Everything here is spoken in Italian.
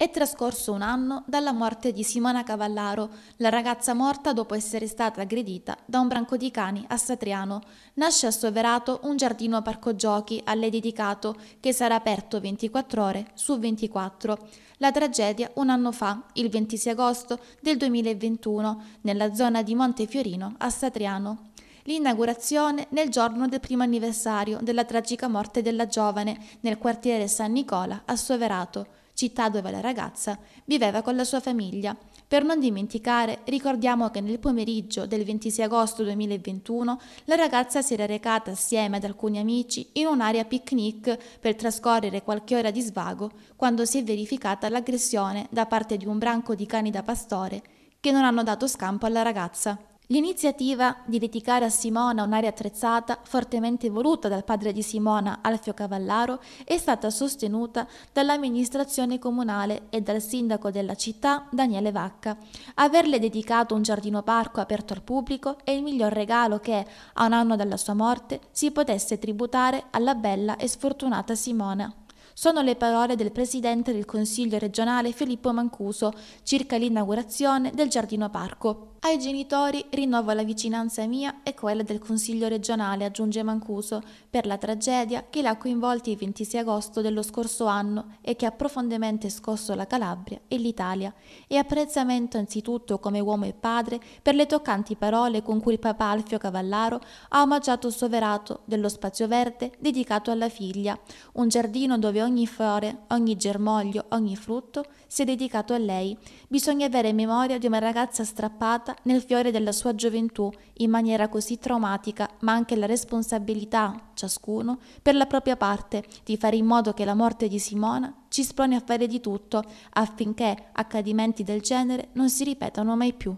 È trascorso un anno dalla morte di Simona Cavallaro, la ragazza morta dopo essere stata aggredita da un branco di cani a Satriano. Nasce a Soverato un giardino a parco giochi a lei dedicato che sarà aperto 24 ore su 24. La tragedia un anno fa, il 26 agosto del 2021, nella zona di Montefiorino a Satriano l'inaugurazione nel giorno del primo anniversario della tragica morte della giovane nel quartiere San Nicola a Soverato città dove la ragazza viveva con la sua famiglia. Per non dimenticare, ricordiamo che nel pomeriggio del 26 agosto 2021 la ragazza si era recata assieme ad alcuni amici in un'area picnic per trascorrere qualche ora di svago quando si è verificata l'aggressione da parte di un branco di cani da pastore che non hanno dato scampo alla ragazza. L'iniziativa di dedicare a Simona un'area attrezzata, fortemente voluta dal padre di Simona, Alfio Cavallaro, è stata sostenuta dall'amministrazione comunale e dal sindaco della città, Daniele Vacca. Averle dedicato un giardino parco aperto al pubblico è il miglior regalo che, a un anno dalla sua morte, si potesse tributare alla bella e sfortunata Simona. Sono le parole del presidente del Consiglio regionale Filippo Mancuso circa l'inaugurazione del giardino parco. Ai genitori rinnovo la vicinanza mia e quella del Consiglio regionale, aggiunge Mancuso, per la tragedia che li ha coinvolti il 26 agosto dello scorso anno e che ha profondamente scosso la Calabria e l'Italia, e apprezzamento anzitutto come uomo e padre per le toccanti parole con cui il papà Alfio Cavallaro ha omaggiato il soverato dello spazio verde dedicato alla figlia, un giardino dove ogni fiore, ogni germoglio, ogni frutto si è dedicato a lei. Bisogna avere memoria di una ragazza strappata trattata nel fiore della sua gioventù in maniera così traumatica, ma anche la responsabilità, ciascuno, per la propria parte, di fare in modo che la morte di Simona ci sprone a fare di tutto affinché accadimenti del genere non si ripetano mai più.